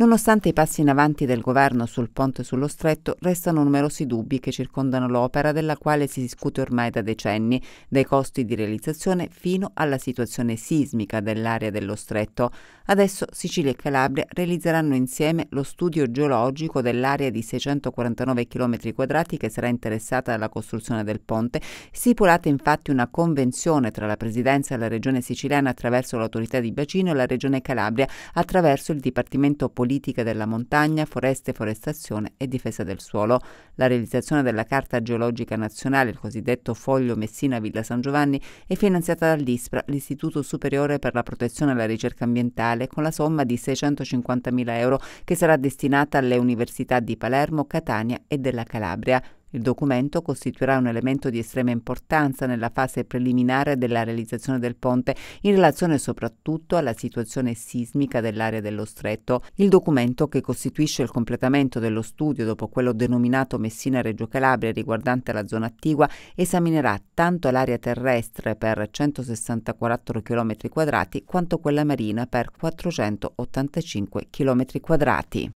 Nonostante i passi in avanti del governo sul ponte sullo stretto, restano numerosi dubbi che circondano l'opera della quale si discute ormai da decenni, dai costi di realizzazione fino alla situazione sismica dell'area dello stretto. Adesso Sicilia e Calabria realizzeranno insieme lo studio geologico dell'area di 649 km 2 che sarà interessata alla costruzione del ponte. Stipulata infatti una convenzione tra la Presidenza e la Regione siciliana attraverso l'autorità di bacino e la Regione Calabria attraverso il Dipartimento Politico politica della montagna, foreste, forestazione e difesa del suolo. La realizzazione della Carta Geologica Nazionale, il cosiddetto Foglio Messina-Villa San Giovanni, è finanziata dall'ISPRA, l'Istituto Superiore per la Protezione e la Ricerca Ambientale, con la somma di 650.000 euro che sarà destinata alle università di Palermo, Catania e della Calabria. Il documento costituirà un elemento di estrema importanza nella fase preliminare della realizzazione del ponte, in relazione soprattutto alla situazione sismica dell'area dello stretto. Il documento, che costituisce il completamento dello studio dopo quello denominato Messina-Reggio Calabria riguardante la zona attigua, esaminerà tanto l'area terrestre per 164 km quadrati quanto quella marina per 485 km quadrati.